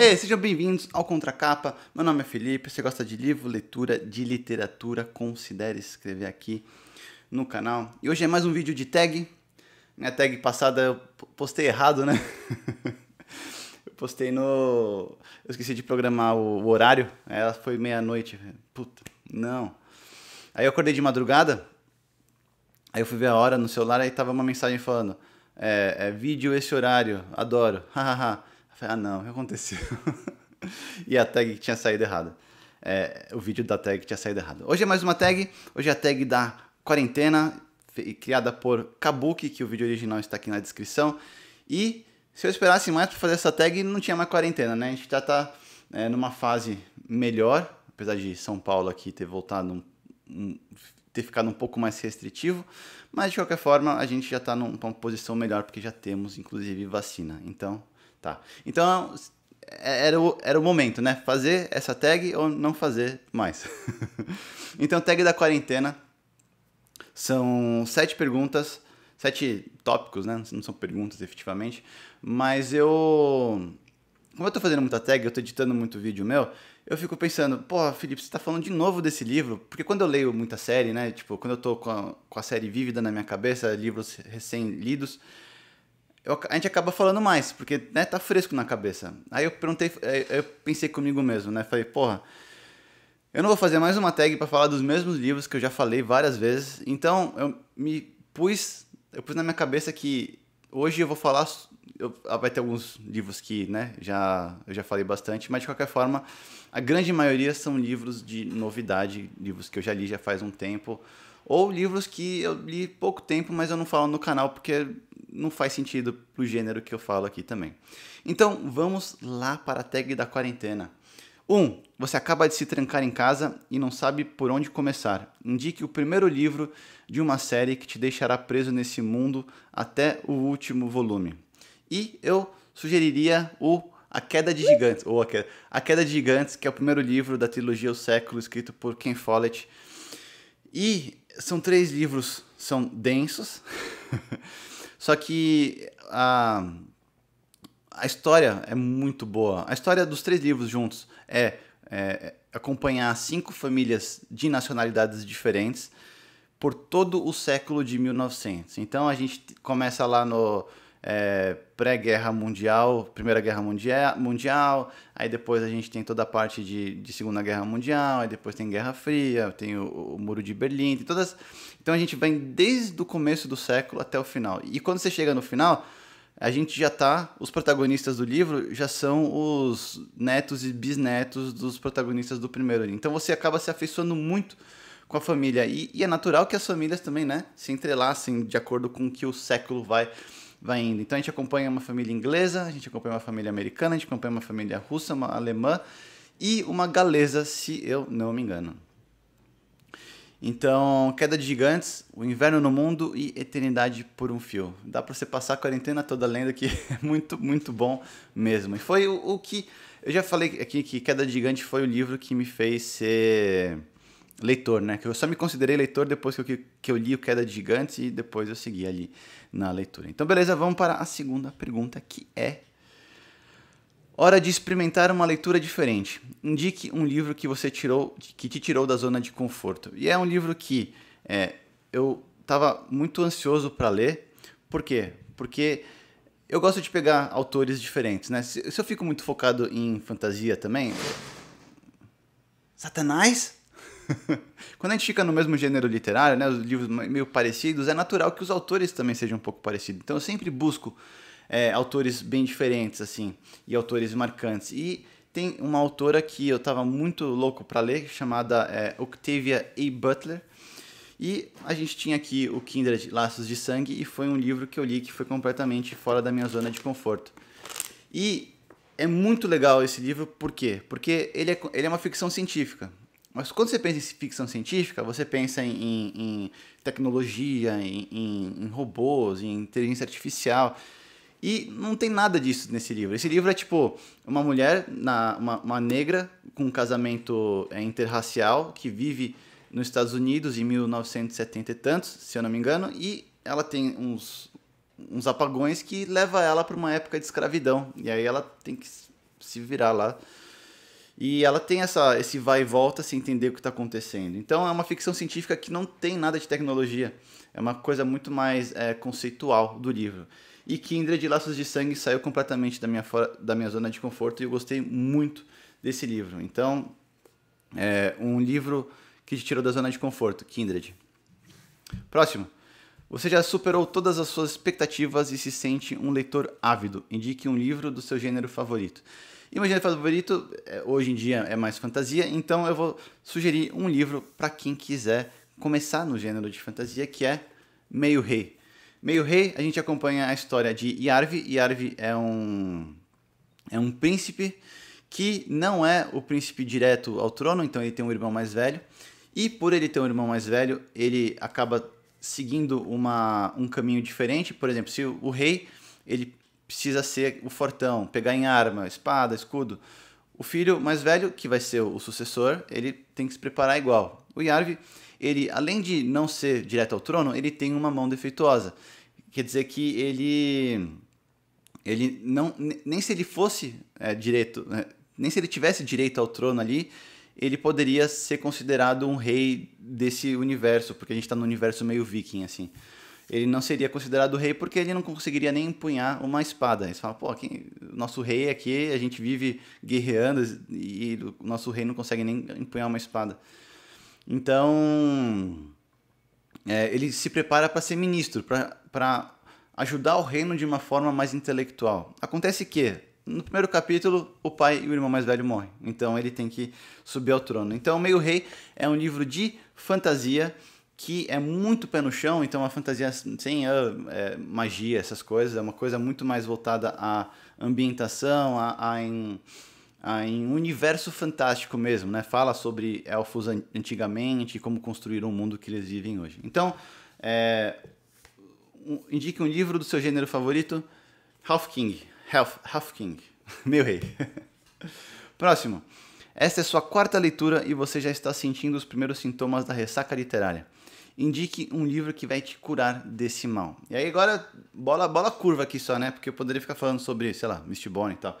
Ei, sejam bem-vindos ao Contracapa. Meu nome é Felipe. Você gosta de livro, leitura, de literatura? Considere se inscrever aqui no canal. E hoje é mais um vídeo de tag. Minha né? tag passada eu postei errado, né? eu postei no. Eu esqueci de programar o horário. Né? Ela foi meia-noite. Puta, não. Aí eu acordei de madrugada. Aí eu fui ver a hora no celular. Aí tava uma mensagem falando: é, é vídeo esse horário, adoro. Hahaha. Falei, ah não, o que aconteceu? e a tag tinha saído errada. É, o vídeo da tag tinha saído errado. Hoje é mais uma tag, hoje é a tag da quarentena, criada por Kabuki, que o vídeo original está aqui na descrição. E se eu esperasse mais para fazer essa tag, não tinha mais quarentena, né? A gente já está é, numa fase melhor, apesar de São Paulo aqui ter voltado um, um, ter ficado um pouco mais restritivo, mas de qualquer forma a gente já está numa posição melhor porque já temos inclusive vacina. Então Tá. Então, é, era o, era o momento, né? Fazer essa tag ou não fazer mais. então, tag da quarentena são sete perguntas, sete tópicos, né? Não são perguntas efetivamente, mas eu. Como eu tô fazendo muita tag, eu tô editando muito vídeo meu, eu fico pensando, pô, Felipe, você tá falando de novo desse livro? Porque quando eu leio muita série, né? Tipo, quando eu tô com a, com a série vívida na minha cabeça, livros recém-lidos, eu, a gente acaba falando mais, porque né, tá fresco na cabeça. Aí eu perguntei, é, eu pensei comigo mesmo, né? Falei, porra, eu não vou fazer mais uma tag para falar dos mesmos livros que eu já falei várias vezes. Então eu me pus, eu pus na minha cabeça que hoje eu vou falar, eu, ah, vai ter alguns livros que, né, já eu já falei bastante, mas de qualquer forma, a grande maioria são livros de novidade, livros que eu já li já faz um tempo, ou livros que eu li pouco tempo, mas eu não falo no canal porque não faz sentido pro gênero que eu falo aqui também. Então, vamos lá para a tag da quarentena. 1. Um, você acaba de se trancar em casa e não sabe por onde começar. Indique o primeiro livro de uma série que te deixará preso nesse mundo até o último volume. E eu sugeriria o A Queda de Gigantes, ou A Queda, a Queda de Gigantes, que é o primeiro livro da trilogia O Século, escrito por Ken Follett. E são três livros, são densos. Só que a, a história é muito boa. A história dos três livros juntos é, é, é acompanhar cinco famílias de nacionalidades diferentes por todo o século de 1900. Então a gente começa lá no é, pré-guerra mundial, Primeira Guerra mundial, aí depois a gente tem toda a parte de, de Segunda Guerra Mundial, aí depois tem Guerra Fria, tem o, o Muro de Berlim, tem todas. Então a gente vem desde o começo do século até o final. E quando você chega no final, a gente já tá. Os protagonistas do livro já são os netos e bisnetos dos protagonistas do primeiro. Então você acaba se afeiçoando muito com a família. E, e é natural que as famílias também, né, se entrelacem de acordo com o que o século vai vai indo. Então a gente acompanha uma família inglesa, a gente acompanha uma família americana, a gente acompanha uma família russa, uma alemã e uma galesa, se eu não me engano. Então, Queda de Gigantes, O Inverno no Mundo e Eternidade por um Fio. Dá para você passar a quarentena toda lendo que é muito, muito bom mesmo. E foi o, o que. Eu já falei aqui que Queda de Gigante foi o livro que me fez ser leitor, né? Que eu só me considerei leitor depois que eu, que eu li o Queda de Gigantes e depois eu segui ali na leitura. Então, beleza, vamos para a segunda pergunta, que é Hora de experimentar uma leitura diferente. Indique um livro que você tirou, que te tirou da zona de conforto. E é um livro que é, eu estava muito ansioso para ler. Por quê? Porque eu gosto de pegar autores diferentes, né? Se, se eu fico muito focado em fantasia também, Satanás Quando a gente fica no mesmo gênero literário, né, os livros meio parecidos, é natural que os autores também sejam um pouco parecidos. Então eu sempre busco é, autores bem diferentes, assim, e autores marcantes. E tem uma autora que eu estava muito louco para ler, chamada é, Octavia A. Butler. E a gente tinha aqui o Kindred Laços de Sangue, e foi um livro que eu li que foi completamente fora da minha zona de conforto. E é muito legal esse livro, por quê? Porque ele é, ele é uma ficção científica. Mas quando você pensa em ficção científica, você pensa em, em, em tecnologia, em, em, robôs, em inteligência artificial. E não tem nada disso nesse livro. Esse livro é tipo uma mulher, na, uma, uma negra, com um casamento é, interracial, que vive nos Estados Unidos em 1970 e tantos, se eu não me engano, e ela tem uns, uns apagões que leva ela para uma época de escravidão. E aí ela tem que se virar lá e ela tem essa, esse vai e volta sem entender o que está acontecendo. Então é uma ficção científica que não tem nada de tecnologia. É uma coisa muito mais é, conceitual do livro. E Kindred Laços de Sangue saiu completamente da minha, fora, da minha zona de conforto e eu gostei muito desse livro. Então, é um livro que te tirou da zona de conforto, Kindred. Próximo. Você já superou todas as suas expectativas e se sente um leitor ávido. Indique um livro do seu gênero favorito. E meu gênero favorito, é, hoje em dia, é mais fantasia, então eu vou sugerir um livro para quem quiser começar no gênero de fantasia, que é Meio Rei. Meio Rei, a gente acompanha a história de Yarvi. Yarvi é um, é um príncipe que não é o príncipe direto ao trono, então ele tem um irmão mais velho. E por ele ter um irmão mais velho, ele acaba seguindo uma, um caminho diferente, por exemplo, se o, o rei ele precisa ser o fortão, pegar em arma, espada, escudo, o filho mais velho, que vai ser o sucessor, ele tem que se preparar igual. O Yarvi, ele além de não ser direto ao trono, ele tem uma mão defeituosa. Quer dizer que ele ele não nem se ele fosse é, direito, né? nem se ele tivesse direito ao trono ali, ele poderia ser considerado um rei desse universo, porque a gente está no universo meio viking, assim. Ele não seria considerado rei porque ele não conseguiria nem empunhar uma espada. Eles falam, pô, quem? nosso rei aqui, a gente vive guerreando e o nosso rei não consegue nem empunhar uma espada. Então, é, ele se prepara para ser ministro, para ajudar o reino de uma forma mais intelectual. Acontece que no primeiro capítulo, o pai e o irmão mais velho morrem. Então ele tem que subir ao trono. Então, Meio Rei é um livro de fantasia que é muito pé no chão, então é uma fantasia sem ah, é, magia, essas coisas, é uma coisa muito mais voltada à ambientação, a, a em, em um universo fantástico mesmo, né? Fala sobre elfos an antigamente e como construíram o mundo que eles vivem hoje. Então, é, um, indique um livro do seu gênero favorito, Half King. Half, Half King, meu rei. Próximo. Esta é sua quarta leitura e você já está sentindo os primeiros sintomas da ressaca literária. Indique um livro que vai te curar desse mal. E aí agora, bola, bola curva aqui só, né? Porque eu poderia ficar falando sobre, sei lá, Mistborn e tal.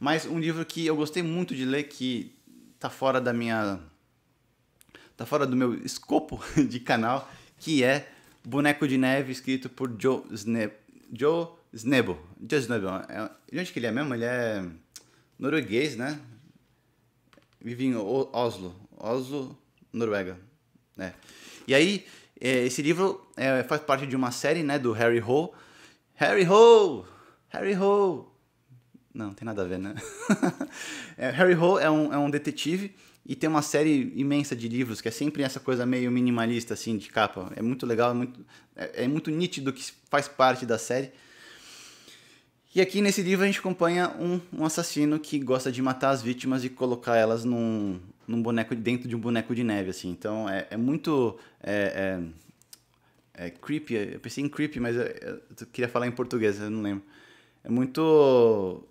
Mas um livro que eu gostei muito de ler, que tá fora da minha... tá fora do meu escopo de canal, que é Boneco de Neve, escrito por Joe Sne... Joe Snebo, Joe Snebo. É, de onde que ele é mesmo? Ele é norueguês, né? Vive em Oslo, Oslo, Noruega. É. E aí, é, esse livro é, faz parte de uma série, né, do Harry Hole. Harry Hole! Harry Hole! Não, tem nada a ver, né? Harry Hole é um, é um detetive e tem uma série imensa de livros que é sempre essa coisa meio minimalista, assim, de capa. É muito legal, é muito, é, é muito nítido que faz parte da série. E aqui nesse livro a gente acompanha um, um assassino que gosta de matar as vítimas e colocar elas num, num boneco dentro de um boneco de neve, assim. Então é, é muito. É, é, é, creepy, eu pensei em creepy, mas eu, eu queria falar em português, eu não lembro. É muito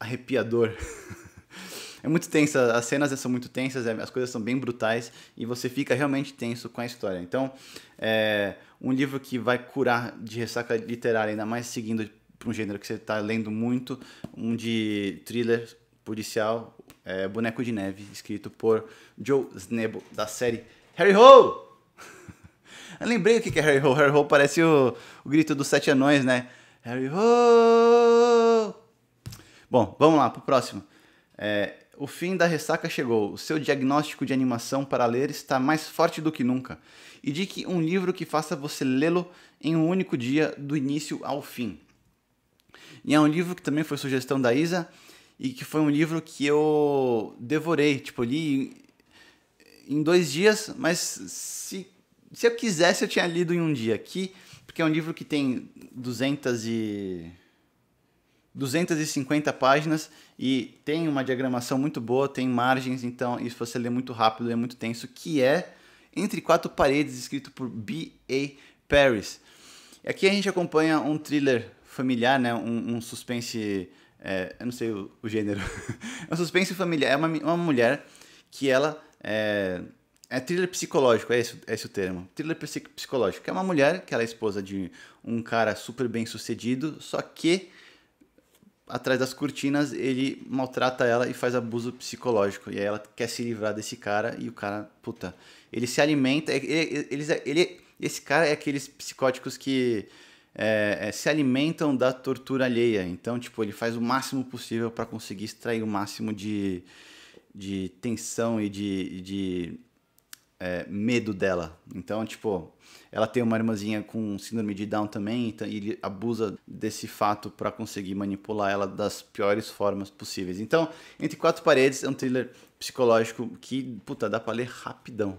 arrepiador. é muito tensa, as cenas são muito tensas, é, as coisas são bem brutais e você fica realmente tenso com a história. Então, é um livro que vai curar de ressaca literária, ainda mais seguindo para um gênero que você está lendo muito, um de thriller policial, é, Boneco de Neve, escrito por Joe Snebo, da série Harry Ho! Eu lembrei o que é Harry Ho. Harry Ho parece o, o grito dos sete anões, né? Harry Ho! Bom, vamos lá, para o próximo. É, o fim da ressaca chegou. O seu diagnóstico de animação para ler está mais forte do que nunca. E de que um livro que faça você lê-lo em um único dia, do início ao fim. E é um livro que também foi sugestão da Isa e que foi um livro que eu devorei, tipo, li em dois dias, mas se, se eu quisesse eu tinha lido em um dia aqui, porque é um livro que tem 200 e 250 páginas e tem uma diagramação muito boa, tem margens, então isso você lê muito rápido, é muito tenso, que é Entre Quatro Paredes, escrito por B.A. Paris. Aqui a gente acompanha um thriller familiar, né? Um, um suspense. É, eu não sei o, o gênero. é um suspense familiar. É uma, uma mulher que ela. É, é thriller psicológico, é esse, é esse o termo. Thriller psicológico. É uma mulher que ela é esposa de um cara super bem sucedido, só que atrás das cortinas ele maltrata ela e faz abuso psicológico. E aí ela quer se livrar desse cara e o cara, puta, ele se alimenta. É, ele, ele, ele esse cara é aqueles psicóticos que é, é, se alimentam da tortura alheia. Então, tipo, ele faz o máximo possível para conseguir extrair o máximo de, de tensão e de, de é, medo dela. Então, tipo, ela tem uma irmãzinha com síndrome de Down também, e então ele abusa desse fato para conseguir manipular ela das piores formas possíveis. Então, Entre Quatro Paredes é um thriller psicológico que, puta, dá pra ler rapidão.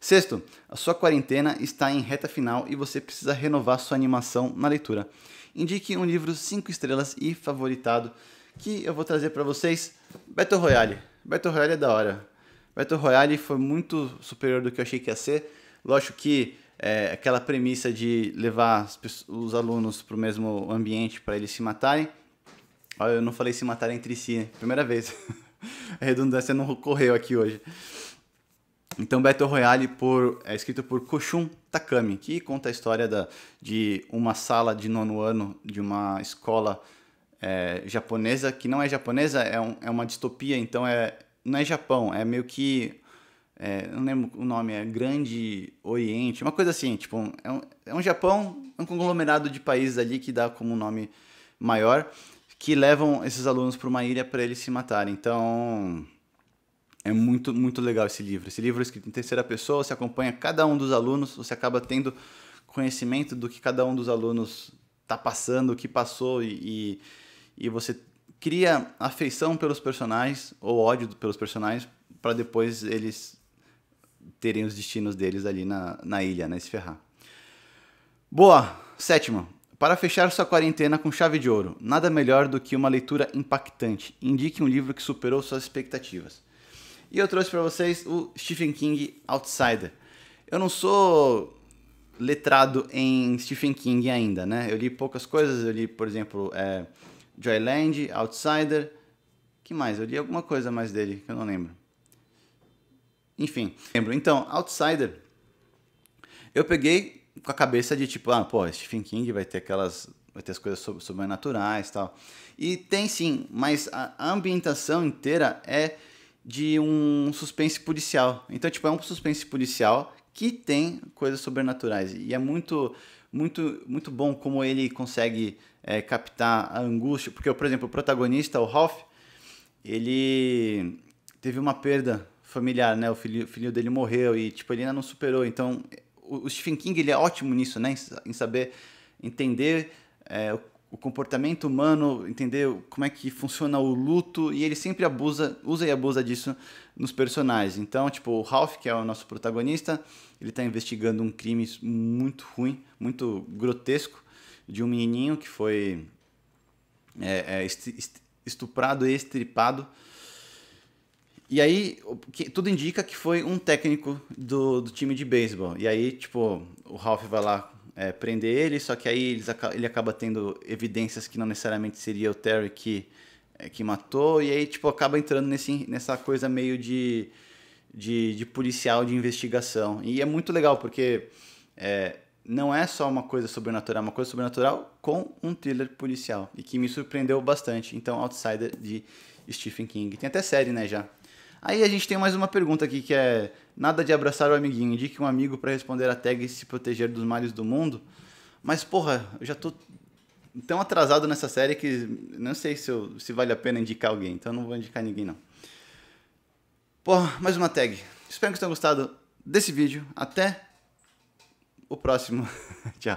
Sexto, a sua quarentena está em reta final e você precisa renovar sua animação na leitura. Indique um livro 5 estrelas e favoritado que eu vou trazer para vocês, Battle Royale. Battle Royale é da hora. Battle Royale foi muito superior do que eu achei que ia ser. Lógico que é, aquela premissa de levar os alunos para o mesmo ambiente para eles se matarem. Olha, eu não falei se matarem entre si, né? primeira vez. A redundância não ocorreu aqui hoje. Então, Battle Royale por, é escrito por Koshun Takami, que conta a história da, de uma sala de nono ano de uma escola é, japonesa, que não é japonesa, é, um, é uma distopia, então é, não é Japão, é meio que. É, não lembro o nome, é Grande Oriente, uma coisa assim, tipo, é um, é um Japão, um conglomerado de países ali que dá como nome maior, que levam esses alunos para uma ilha para eles se matarem. Então é muito, muito legal esse livro. Esse livro é escrito em terceira pessoa, você acompanha cada um dos alunos, você acaba tendo conhecimento do que cada um dos alunos está passando, o que passou, e, e, e, você cria afeição pelos personagens, ou ódio pelos personagens, para depois eles terem os destinos deles ali na, na ilha, né? Se ferrar. Boa! Sétima. Para fechar sua quarentena com chave de ouro, nada melhor do que uma leitura impactante. Indique um livro que superou suas expectativas. E eu trouxe para vocês o Stephen King Outsider. Eu não sou letrado em Stephen King ainda, né? Eu li poucas coisas, eu li, por exemplo, é, Joyland, Outsider. que mais? Eu li alguma coisa mais dele, que eu não lembro. Enfim, lembro. Então, Outsider, eu peguei com a cabeça de tipo, ah, pô, Stephen King vai ter aquelas. vai ter as coisas sobrenaturais e tal. E tem sim, mas a ambientação inteira é de um suspense policial. Então, tipo, é um suspense policial que tem coisas sobrenaturais. E é muito, muito, muito bom como ele consegue é, captar a angústia. Porque, por exemplo, o protagonista, o Ralph, ele teve uma perda familiar, né? O filho, filho dele morreu e, tipo, ele ainda não superou. Então, o, Stephen King, ele é ótimo nisso, né? Em, em saber entender é, o comportamento humano, entender como é que funciona o luto, e ele sempre abusa, usa e abusa disso nos personagens. Então, tipo, o Ralph, que é o nosso protagonista, ele está investigando um crime muito ruim, muito grotesco, de um menininho que foi é, é, estuprado e estripado. E aí, tudo indica que foi um técnico do, do time de beisebol. E aí, tipo, o Ralph vai lá é, prender ele, só que aí eles, ele acaba tendo evidências que não necessariamente seria o Terry que, é, que matou, e aí tipo, acaba entrando nesse, nessa coisa meio de, de, de policial de investigação. E é muito legal, porque é, não é só uma coisa sobrenatural, é uma coisa sobrenatural com um thriller policial, e que me surpreendeu bastante. Então, Outsider de Stephen King. Tem até série, né, já. Aí a gente tem mais uma pergunta aqui que é: nada de abraçar o amiguinho, indique um amigo para responder a tag e se proteger dos males do mundo. Mas porra, eu já tô tão atrasado nessa série que não sei se, eu, se vale a pena indicar alguém, então não vou indicar ninguém não. Porra, mais uma tag. Espero que vocês tenham gostado desse vídeo. Até o próximo. Tchau.